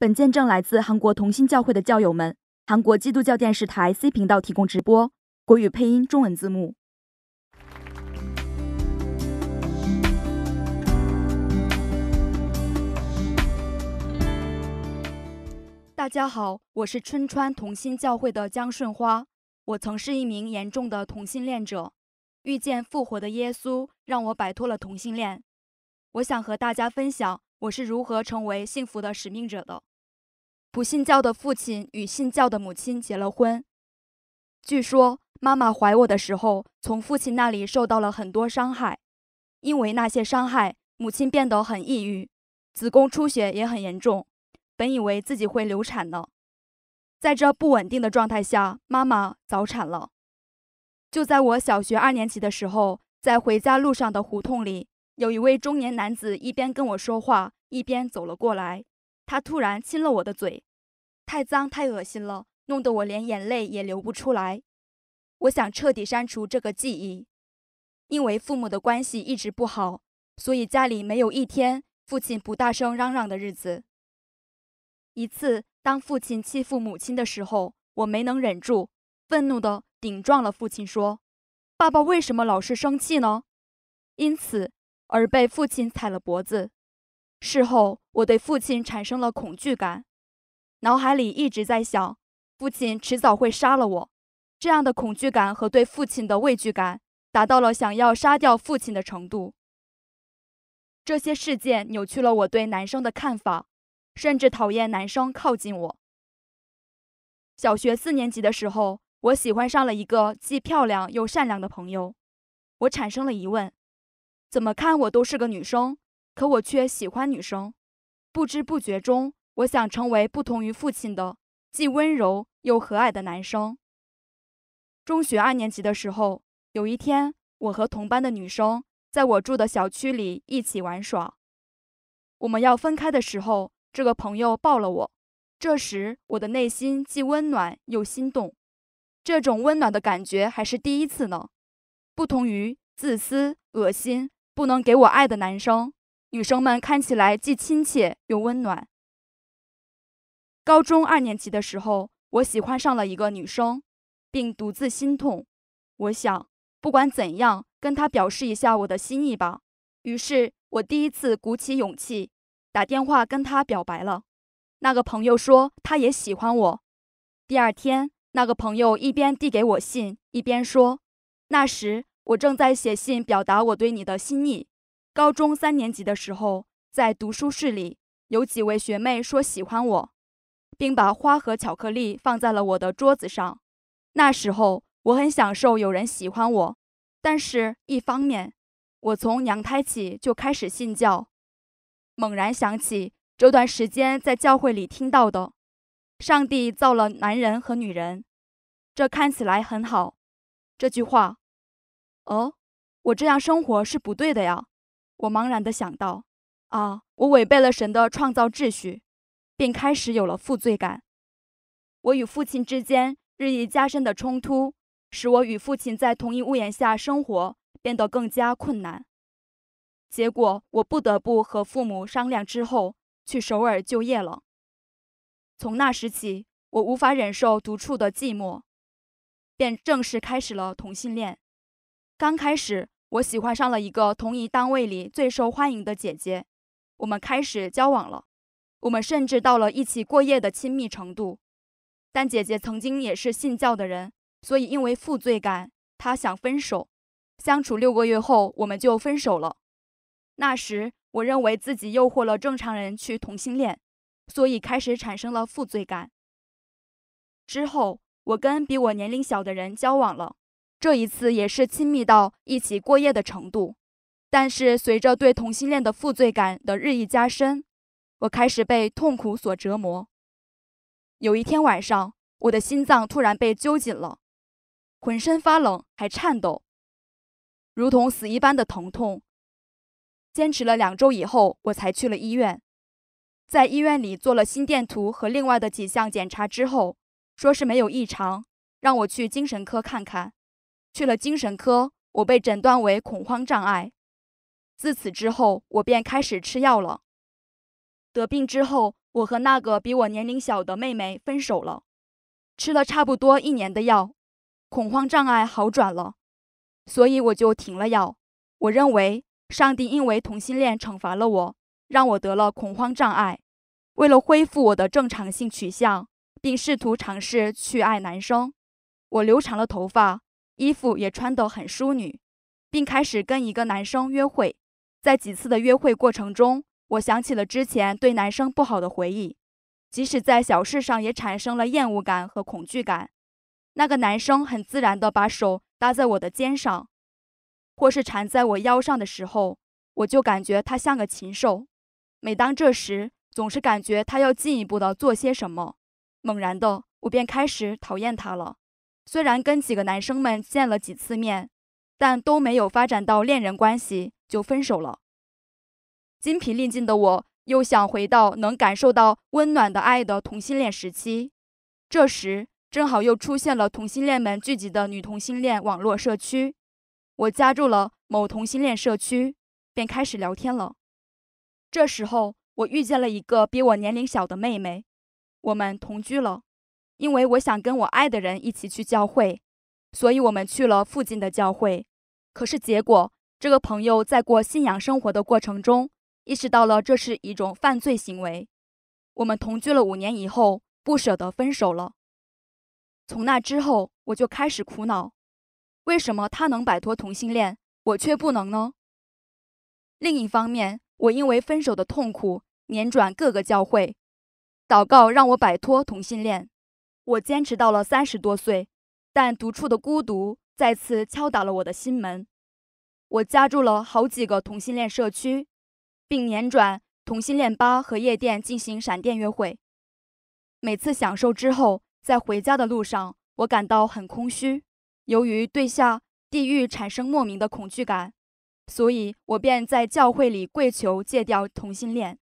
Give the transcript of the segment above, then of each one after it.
本见证来自韩国同心教会的教友们，韩国基督教电视台 C 频道提供直播，国语配音，中文字幕。大家好，我是春川同心教会的姜顺花，我曾是一名严重的同性恋者，遇见复活的耶稣，让我摆脱了同性恋。我想和大家分享。我是如何成为幸福的使命者的？不信教的父亲与信教的母亲结了婚。据说妈妈怀我的时候，从父亲那里受到了很多伤害，因为那些伤害，母亲变得很抑郁，子宫出血也很严重，本以为自己会流产呢。在这不稳定的状态下，妈妈早产了。就在我小学二年级的时候，在回家路上的胡同里。有一位中年男子一边跟我说话，一边走了过来。他突然亲了我的嘴，太脏太恶心了，弄得我连眼泪也流不出来。我想彻底删除这个记忆，因为父母的关系一直不好，所以家里没有一天父亲不大声嚷嚷的日子。一次，当父亲欺负母亲的时候，我没能忍住，愤怒地顶撞了父亲，说：“爸爸为什么老是生气呢？”因此。而被父亲踩了脖子，事后我对父亲产生了恐惧感，脑海里一直在想，父亲迟早会杀了我，这样的恐惧感和对父亲的畏惧感达到了想要杀掉父亲的程度。这些事件扭曲了我对男生的看法，甚至讨厌男生靠近我。小学四年级的时候，我喜欢上了一个既漂亮又善良的朋友，我产生了疑问。怎么看我都是个女生，可我却喜欢女生。不知不觉中，我想成为不同于父亲的，既温柔又和蔼的男生。中学二年级的时候，有一天，我和同班的女生在我住的小区里一起玩耍。我们要分开的时候，这个朋友抱了我。这时，我的内心既温暖又心动。这种温暖的感觉还是第一次呢。不同于自私、恶心。不能给我爱的男生，女生们看起来既亲切又温暖。高中二年级的时候，我喜欢上了一个女生，并独自心痛。我想，不管怎样，跟她表示一下我的心意吧。于是我第一次鼓起勇气，打电话跟她表白了。那个朋友说，他也喜欢我。第二天，那个朋友一边递给我信，一边说，那时。我正在写信表达我对你的心意。高中三年级的时候，在读书室里，有几位学妹说喜欢我，并把花和巧克力放在了我的桌子上。那时候，我很享受有人喜欢我。但是，一方面，我从娘胎起就开始信教。猛然想起这段时间在教会里听到的“上帝造了男人和女人，这看起来很好”这句话。哦，我这样生活是不对的呀！我茫然地想到。啊，我违背了神的创造秩序，便开始有了负罪感。我与父亲之间日益加深的冲突，使我与父亲在同一屋檐下生活变得更加困难。结果，我不得不和父母商量之后去首尔就业了。从那时起，我无法忍受独处的寂寞，便正式开始了同性恋。刚开始，我喜欢上了一个同一单位里最受欢迎的姐姐，我们开始交往了。我们甚至到了一起过夜的亲密程度。但姐姐曾经也是信教的人，所以因为负罪感，她想分手。相处六个月后，我们就分手了。那时，我认为自己诱惑了正常人去同性恋，所以开始产生了负罪感。之后，我跟比我年龄小的人交往了。这一次也是亲密到一起过夜的程度，但是随着对同性恋的负罪感的日益加深，我开始被痛苦所折磨。有一天晚上，我的心脏突然被揪紧了，浑身发冷还颤抖，如同死一般的疼痛。坚持了两周以后，我才去了医院，在医院里做了心电图和另外的几项检查之后，说是没有异常，让我去精神科看看。去了精神科，我被诊断为恐慌障碍。自此之后，我便开始吃药了。得病之后，我和那个比我年龄小的妹妹分手了。吃了差不多一年的药，恐慌障碍好转了，所以我就停了药。我认为上帝因为同性恋惩罚了我，让我得了恐慌障碍。为了恢复我的正常性取向，并试图尝试去爱男生，我留长了头发。衣服也穿得很淑女，并开始跟一个男生约会。在几次的约会过程中，我想起了之前对男生不好的回忆，即使在小事上也产生了厌恶感和恐惧感。那个男生很自然地把手搭在我的肩上，或是缠在我腰上的时候，我就感觉他像个禽兽。每当这时，总是感觉他要进一步的做些什么，猛然的，我便开始讨厌他了。虽然跟几个男生们见了几次面，但都没有发展到恋人关系，就分手了。筋疲力尽的我，又想回到能感受到温暖的爱的同性恋时期。这时，正好又出现了同性恋们聚集的女同性恋网络社区，我加入了某同性恋社区，便开始聊天了。这时候，我遇见了一个比我年龄小的妹妹，我们同居了。因为我想跟我爱的人一起去教会，所以我们去了附近的教会。可是结果，这个朋友在过信仰生活的过程中，意识到了这是一种犯罪行为。我们同居了五年以后，不舍得分手了。从那之后，我就开始苦恼：为什么他能摆脱同性恋，我却不能呢？另一方面，我因为分手的痛苦，辗转各个教会，祷告让我摆脱同性恋。我坚持到了三十多岁，但独处的孤独再次敲打了我的心门。我加入了好几个同性恋社区，并辗转同性恋吧和夜店进行闪电约会。每次享受之后，在回家的路上，我感到很空虚。由于对下地狱产生莫名的恐惧感，所以我便在教会里跪求戒掉同性恋。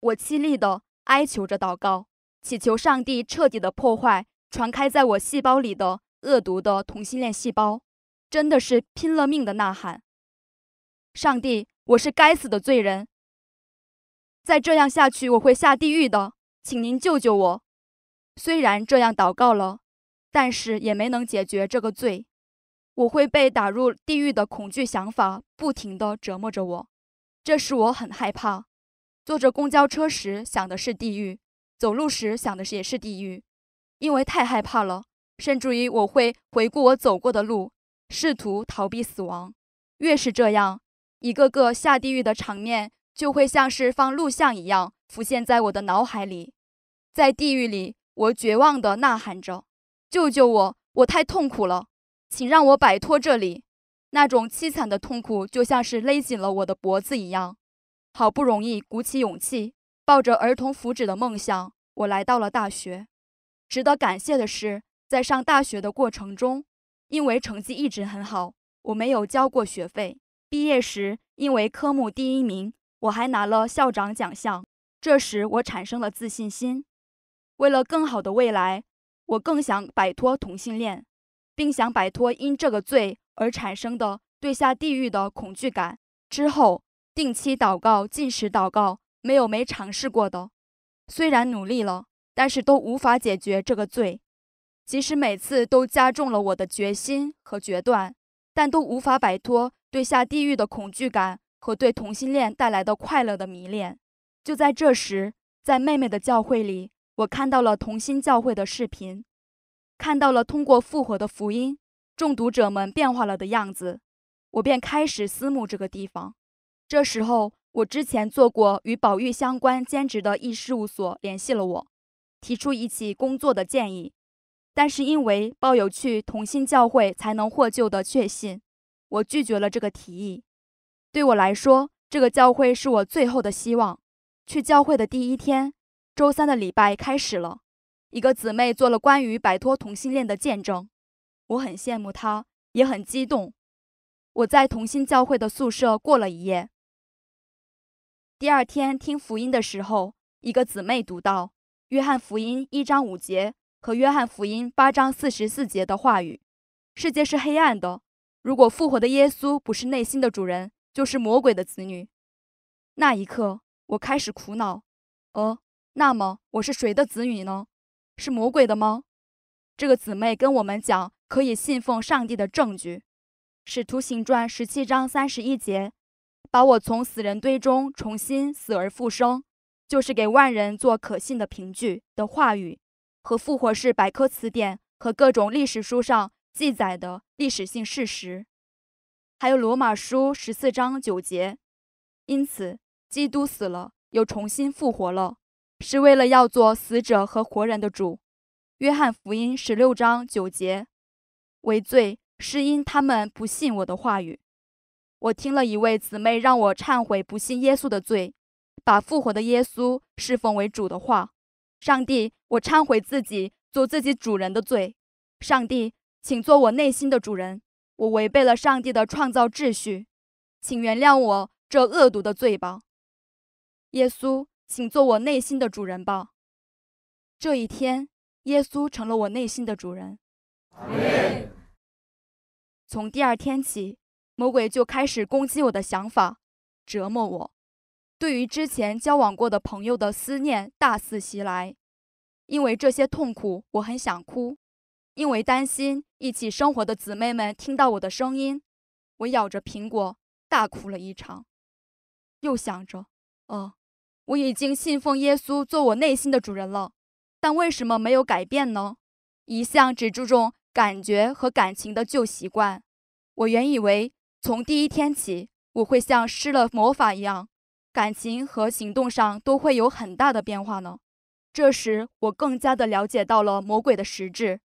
我凄厉地哀求着祷告，祈求上帝彻底的破坏。传开在我细胞里的恶毒的同性恋细胞，真的是拼了命的呐喊。上帝，我是该死的罪人。再这样下去，我会下地狱的，请您救救我。虽然这样祷告了，但是也没能解决这个罪。我会被打入地狱的恐惧想法不停的折磨着我，这使我很害怕。坐着公交车时想的是地狱，走路时想的也是地狱。因为太害怕了，甚至于我会回顾我走过的路，试图逃避死亡。越是这样，一个个下地狱的场面就会像是放录像一样浮现在我的脑海里。在地狱里，我绝望地呐喊着：“救救我！我太痛苦了，请让我摆脱这里！”那种凄惨的痛苦就像是勒紧了我的脖子一样。好不容易鼓起勇气，抱着儿童福祉的梦想，我来到了大学。值得感谢的是，在上大学的过程中，因为成绩一直很好，我没有交过学费。毕业时，因为科目第一名，我还拿了校长奖项。这时，我产生了自信心。为了更好的未来，我更想摆脱同性恋，并想摆脱因这个罪而产生的对下地狱的恐惧感。之后，定期祷告、禁食祷告，没有没尝试过的。虽然努力了。但是都无法解决这个罪，即使每次都加重了我的决心和决断，但都无法摆脱对下地狱的恐惧感和对同性恋带来的快乐的迷恋。就在这时，在妹妹的教会里，我看到了同心教会的视频，看到了通过复活的福音，中毒者们变化了的样子，我便开始思慕这个地方。这时候，我之前做过与保育相关兼职的义事务所联系了我。提出一起工作的建议，但是因为抱有去同性教会才能获救的确信，我拒绝了这个提议。对我来说，这个教会是我最后的希望。去教会的第一天，周三的礼拜开始了，一个姊妹做了关于摆脱同性恋的见证，我很羡慕她，也很激动。我在同性教会的宿舍过了一夜。第二天听福音的时候，一个姊妹读到。约翰福音一章五节和约翰福音八章四十四节的话语：“世界是黑暗的，如果复活的耶稣不是内心的主人，就是魔鬼的子女。”那一刻，我开始苦恼。呃，那么我是谁的子女呢？是魔鬼的吗？这个姊妹跟我们讲可以信奉上帝的证据，《使徒行传》十七章三十一节，把我从死人堆中重新死而复生。就是给万人做可信的凭据的话语，和《复活式百科词典》和各种历史书上记载的历史性事实，还有《罗马书》十四章九节，因此基督死了又重新复活了，是为了要做死者和活人的主。《约翰福音》十六章九节，为罪是因他们不信我的话语。我听了一位姊妹让我忏悔不信耶稣的罪。把复活的耶稣侍奉为主的话，上帝，我忏悔自己做自己主人的罪。上帝，请做我内心的主人。我违背了上帝的创造秩序，请原谅我这恶毒的罪吧。耶稣，请做我内心的主人吧。这一天，耶稣成了我内心的主人。从第二天起，魔鬼就开始攻击我的想法，折磨我。对于之前交往过的朋友的思念大肆袭来，因为这些痛苦，我很想哭。因为担心一起生活的姊妹们听到我的声音，我咬着苹果大哭了一场。又想着，呃，我已经信奉耶稣做我内心的主人了，但为什么没有改变呢？一向只注重感觉和感情的旧习惯，我原以为从第一天起，我会像施了魔法一样。感情和行动上都会有很大的变化呢。这时，我更加的了解到了魔鬼的实质。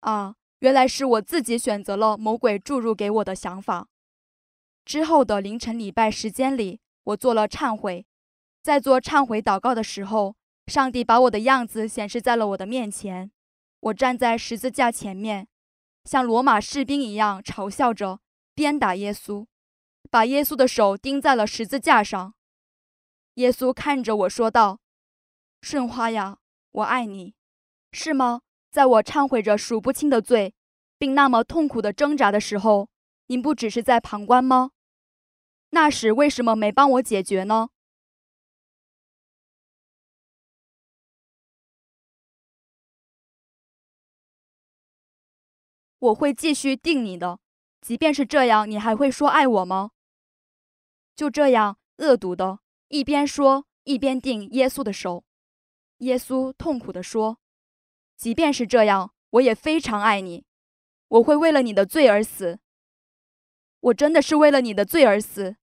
啊，原来是我自己选择了魔鬼注入给我的想法。之后的凌晨礼拜时间里，我做了忏悔。在做忏悔祷告的时候，上帝把我的样子显示在了我的面前。我站在十字架前面，像罗马士兵一样嘲笑着鞭打耶稣，把耶稣的手钉在了十字架上。耶稣看着我说道：“顺花呀，我爱你，是吗？在我忏悔着数不清的罪，并那么痛苦的挣扎的时候，你不只是在旁观吗？那时为什么没帮我解决呢？我会继续定你的，即便是这样，你还会说爱我吗？就这样，恶毒的。”一边说一边定耶稣的手，耶稣痛苦地说：“即便是这样，我也非常爱你，我会为了你的罪而死。我真的是为了你的罪而死，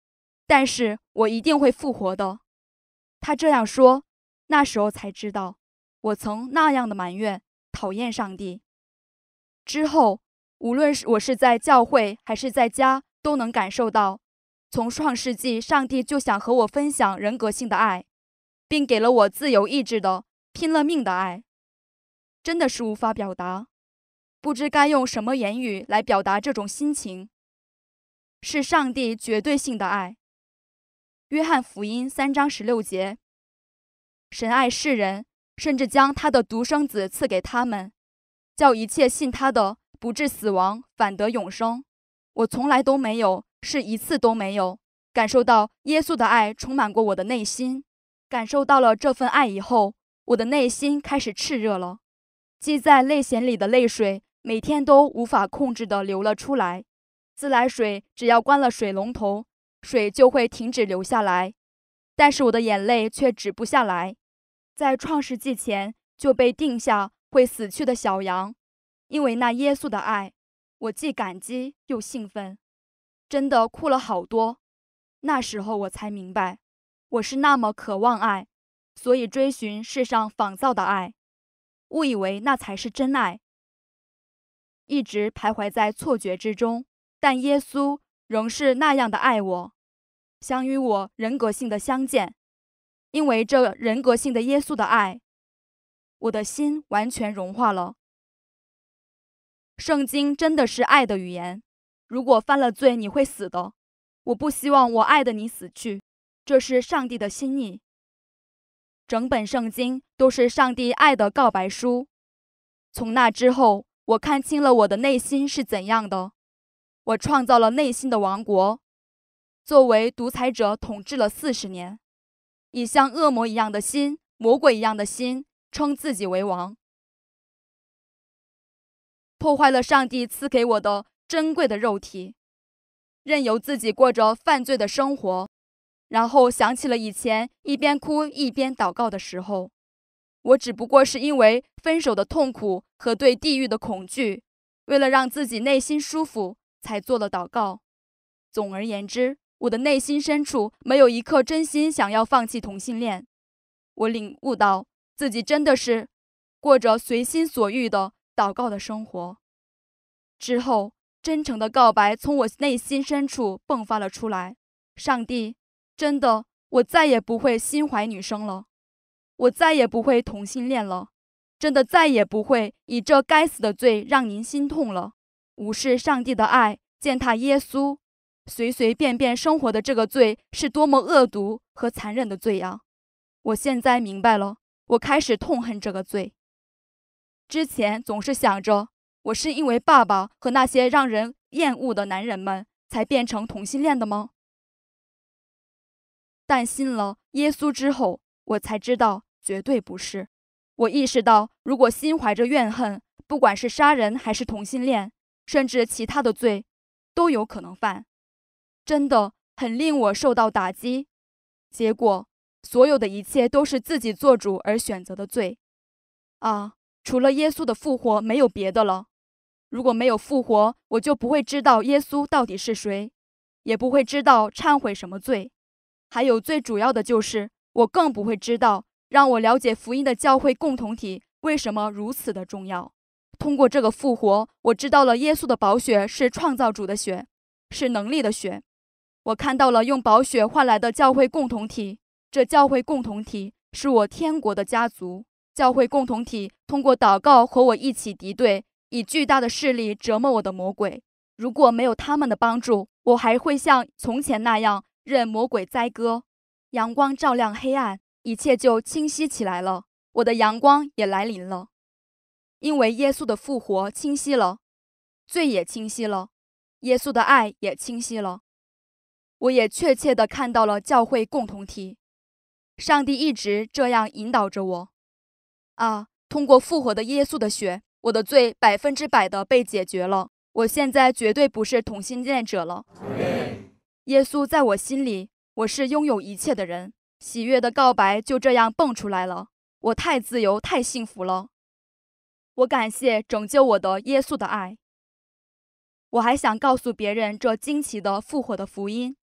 但是我一定会复活的。”他这样说，那时候才知道，我曾那样的埋怨、讨厌上帝。之后，无论是我是在教会还是在家，都能感受到。从创世纪，上帝就想和我分享人格性的爱，并给了我自由意志的、拼了命的爱，真的是无法表达，不知该用什么言语来表达这种心情。是上帝绝对性的爱。约翰福音三章十六节：神爱世人，甚至将他的独生子赐给他们，叫一切信他的不至死亡，反得永生。我从来都没有。是一次都没有感受到耶稣的爱充满过我的内心，感受到了这份爱以后，我的内心开始炽热了，积在泪腺里的泪水每天都无法控制的流了出来。自来水只要关了水龙头，水就会停止流下来，但是我的眼泪却止不下来。在创世纪前就被定下会死去的小羊，因为那耶稣的爱，我既感激又兴奋。真的哭了好多，那时候我才明白，我是那么渴望爱，所以追寻世上仿造的爱，误以为那才是真爱，一直徘徊在错觉之中。但耶稣仍是那样的爱我，想与我人格性的相见，因为这人格性的耶稣的爱，我的心完全融化了。圣经真的是爱的语言。如果犯了罪，你会死的。我不希望我爱的你死去，这是上帝的心意。整本圣经都是上帝爱的告白书。从那之后，我看清了我的内心是怎样的，我创造了内心的王国，作为独裁者统治了四十年，以像恶魔一样的心、魔鬼一样的心称自己为王，破坏了上帝赐给我的。珍贵的肉体，任由自己过着犯罪的生活，然后想起了以前一边哭一边祷告的时候。我只不过是因为分手的痛苦和对地狱的恐惧，为了让自己内心舒服才做了祷告。总而言之，我的内心深处没有一刻真心想要放弃同性恋。我领悟到自己真的是过着随心所欲的祷告的生活。之后。真诚的告白从我内心深处迸发了出来。上帝，真的，我再也不会心怀女生了，我再也不会同性恋了，真的再也不会以这该死的罪让您心痛了。无视上帝的爱，践踏耶稣，随随便便生活的这个罪是多么恶毒和残忍的罪呀！我现在明白了，我开始痛恨这个罪。之前总是想着。我是因为爸爸和那些让人厌恶的男人们才变成同性恋的吗？但信了耶稣之后，我才知道绝对不是。我意识到，如果心怀着怨恨，不管是杀人还是同性恋，甚至其他的罪，都有可能犯。真的很令我受到打击。结果，所有的一切都是自己做主而选择的罪啊！除了耶稣的复活，没有别的了。如果没有复活，我就不会知道耶稣到底是谁，也不会知道忏悔什么罪。还有最主要的就是，我更不会知道让我了解福音的教会共同体为什么如此的重要。通过这个复活，我知道了耶稣的宝血是创造主的血，是能力的血。我看到了用宝血换来的教会共同体，这教会共同体是我天国的家族。教会共同体通过祷告和我一起敌对。以巨大的势力折磨我的魔鬼。如果没有他们的帮助，我还会像从前那样任魔鬼宰割。阳光照亮黑暗，一切就清晰起来了。我的阳光也来临了，因为耶稣的复活清晰了，罪也清晰了，耶稣的爱也清晰了，我也确切的看到了教会共同体。上帝一直这样引导着我啊，通过复活的耶稣的血。我的罪百分之百的被解决了，我现在绝对不是同性恋者了。耶稣在我心里，我是拥有一切的人。喜悦的告白就这样蹦出来了，我太自由，太幸福了。我感谢拯救我的耶稣的爱。我还想告诉别人这惊奇的复活的福音，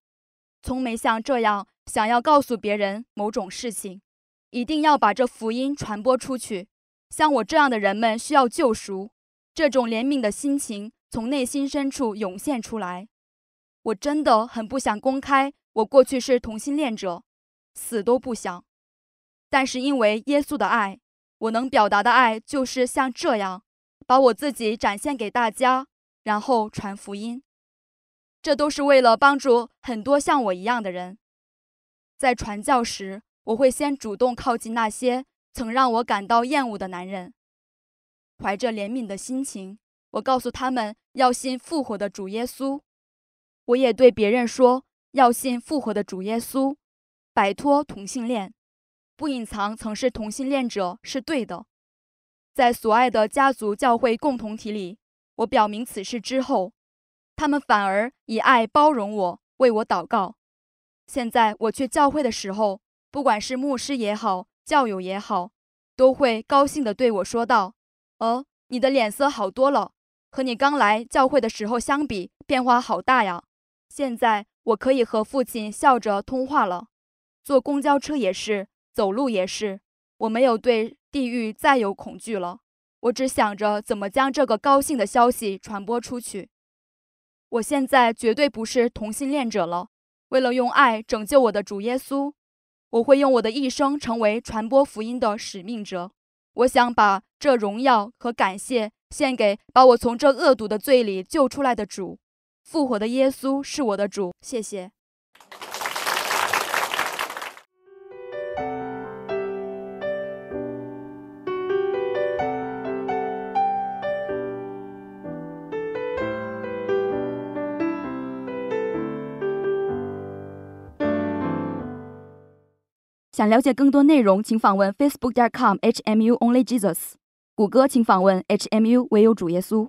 从没像这样想要告诉别人某种事情，一定要把这福音传播出去。像我这样的人们需要救赎，这种怜悯的心情从内心深处涌现出来。我真的很不想公开我过去是同性恋者，死都不想。但是因为耶稣的爱，我能表达的爱就是像这样，把我自己展现给大家，然后传福音。这都是为了帮助很多像我一样的人。在传教时，我会先主动靠近那些。曾让我感到厌恶的男人，怀着怜悯的心情，我告诉他们要信复活的主耶稣。我也对别人说要信复活的主耶稣，摆脱同性恋，不隐藏曾是同性恋者是对的。在所爱的家族教会共同体里，我表明此事之后，他们反而以爱包容我，为我祷告。现在我去教会的时候，不管是牧师也好。教友也好，都会高兴地对我说道：“哦，你的脸色好多了，和你刚来教会的时候相比，变化好大呀！现在我可以和父亲笑着通话了，坐公交车也是，走路也是，我没有对地狱再有恐惧了。我只想着怎么将这个高兴的消息传播出去。我现在绝对不是同性恋者了，为了用爱拯救我的主耶稣。”我会用我的一生成为传播福音的使命者。我想把这荣耀和感谢献给把我从这恶毒的罪里救出来的主，复活的耶稣是我的主。谢谢。想了解更多内容，请访问 facebook.com/hmuonlyjesus。谷歌，请访问 hmu，唯有主耶稣。